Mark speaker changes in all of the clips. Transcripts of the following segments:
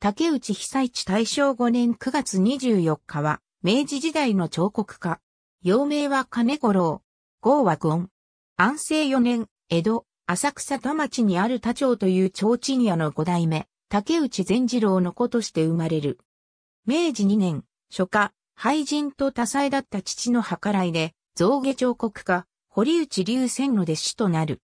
Speaker 1: 竹内被災地大正5年9月24日は、明治時代の彫刻家。幼名は金五郎。号は権。安政4年、江戸、浅草田町にある田町という提灯屋の五代目、竹内善次郎の子として生まれる。明治2年、初夏、廃人と多彩だった父の計らいで、造下彫刻家、堀内龍仙の弟子となる。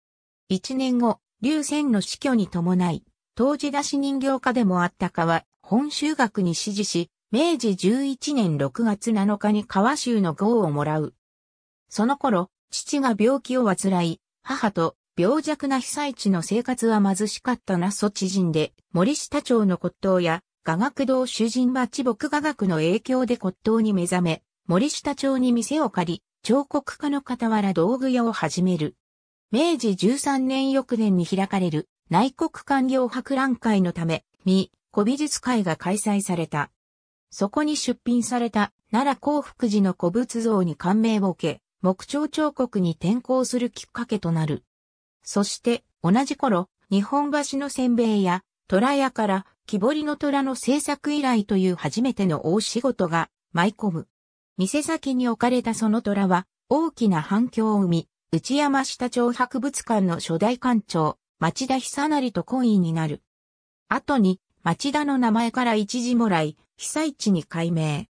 Speaker 1: 1年後、龍仙の死去に伴い、当時出し人形家でもあった川、本州学に指示し、明治11年6月7日に川州の号をもらう。その頃、父が病気を患い、母と病弱な被災地の生活は貧しかったな蘇知人で、森下町の骨董や、雅楽堂主人は地木雅楽の影響で骨董に目覚め、森下町に店を借り、彫刻家の傍ら道具屋を始める。明治13年翌年に開かれる内国官僚博覧会のため、未、古美術会が開催された。そこに出品された奈良幸福寺の古仏像に感銘を受け、木彫彫刻に転向するきっかけとなる。そして、同じ頃、日本橋のせんべいや、虎屋から木彫りの虎の制作依頼という初めての大仕事が舞い込む。店先に置かれたその虎は大きな反響を生み、内山下町博物館の初代館長、町田久成と婚姻になる。後に、町田の名前から一時もらい、被災地に改名。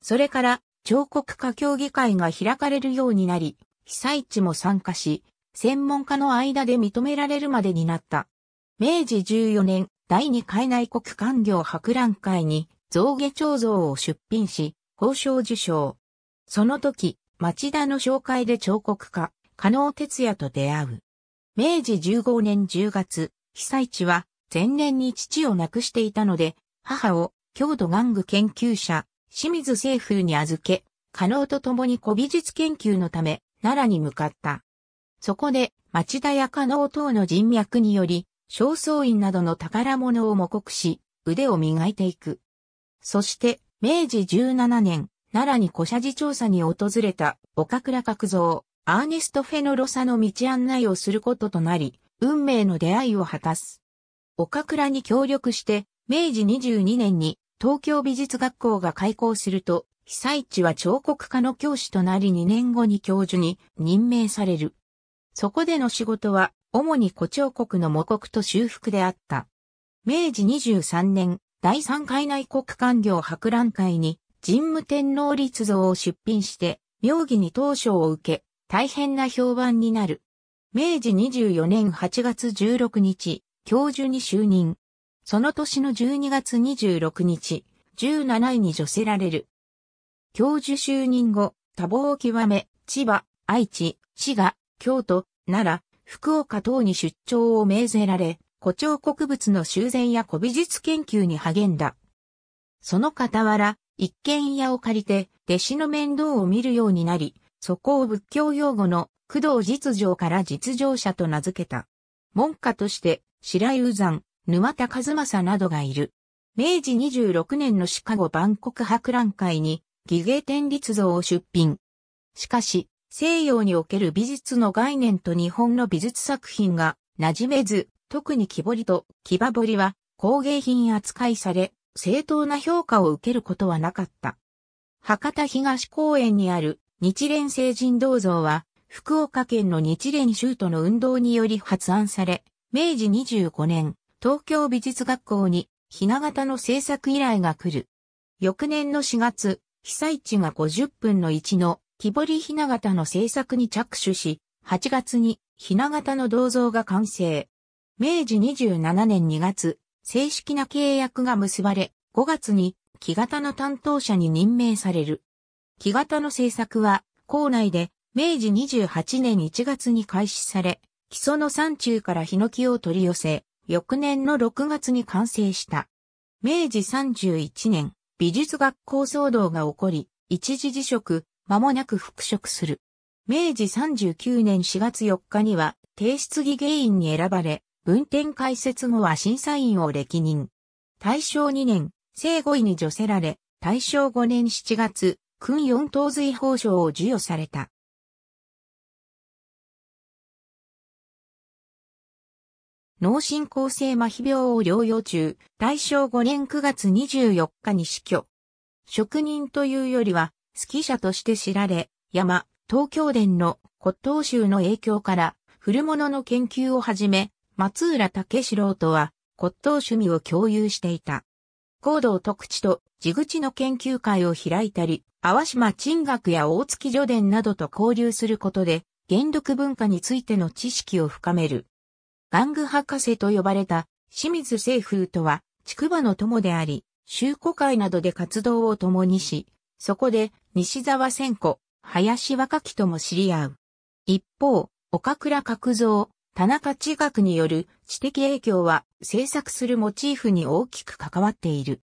Speaker 1: それから、彫刻家協議会が開かれるようになり、被災地も参加し、専門家の間で認められるまでになった。明治14年、第二海内国官業博覧会に、造下彫像を出品し、交渉受賞。その時、町田の紹介で彫刻家、加納哲也と出会う。明治15年10月、被災地は前年に父を亡くしていたので、母を郷土玩具研究者、清水清風に預け、加納と共に古美術研究のため、奈良に向かった。そこで、町田や加納等の人脈により、正倉院などの宝物を模刻し、腕を磨いていく。そして、明治17年、奈良に古社寺調査に訪れた岡倉角蔵、アーネスト・フェノロサの道案内をすることとなり、運命の出会いを果たす。岡倉に協力して、明治22年に東京美術学校が開校すると、被災地は彫刻家の教師となり2年後に教授に任命される。そこでの仕事は、主に古彫刻の模刻と修復であった。明治23年、第3回内国官業博覧会に、神武天皇立像を出品して、妙義に当初を受け、大変な評判になる。明治24年8月16日、教授に就任。その年の12月26日、17位に除せられる。教授就任後、多忙を極め、千葉、愛知、滋賀、京都、奈良、福岡等に出張を命ぜられ、古町国物の修繕や古美術研究に励んだ。その傍ら、一軒家を借りて、弟子の面倒を見るようになり、そこを仏教用語の工藤実情から実情者と名付けた。門下として白井右山、沼田和正などがいる。明治26年のシカゴ万国博覧会に義芸天立像を出品。しかし、西洋における美術の概念と日本の美術作品が馴染めず、特に木彫りと木場彫りは工芸品扱いされ、正当な評価を受けることはなかった。博多東公園にある日蓮聖人銅像は、福岡県の日蓮州都の運動により発案され、明治25年、東京美術学校に、ひな形の制作依頼が来る。翌年の4月、被災地が50分の1の木彫りひな形の制作に着手し、8月にひな形の銅像が完成。明治27年2月、正式な契約が結ばれ、5月に木型の担当者に任命される。木型の製作は、校内で明治28年1月に開始され、基礎の山中からヒノキを取り寄せ、翌年の6月に完成した。明治31年、美術学校騒動が起こり、一時辞職、間もなく復職する。明治39年4月4日には、提出議原員に選ばれ、文典開設後は審査員を歴任。大正2年、生後位に助せられ、大正5年7月、勲四等随法賞を授与された。脳進行性麻痺病を療養中、大正5年9月24日に死去。職人というよりは、指揮者として知られ、山、東京伝の骨董集の影響から、古物の研究をはじめ、松浦武四郎とは、骨董趣味を共有していた。高度徳地と地口の研究会を開いたり、淡島沈学や大月女伝などと交流することで、元禄文化についての知識を深める。玩具博士と呼ばれた清水清風とは、筑波の友であり、修古会などで活動を共にし、そこで西沢千子、林若木とも知り合う。一方、岡倉角蔵、田中知学による知的影響は制作するモチーフに大きく関わっている。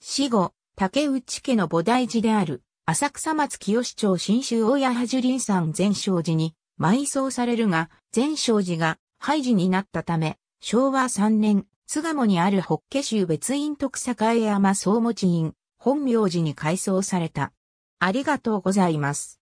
Speaker 1: 死後、竹内家の菩提寺である浅草松清町新州大谷樹林山全生寺に埋葬されるが、全生寺が廃寺になったため、昭和3年、巣鴨にある北家州別院徳栄山総持院、本名寺に改装された。ありがとうございます。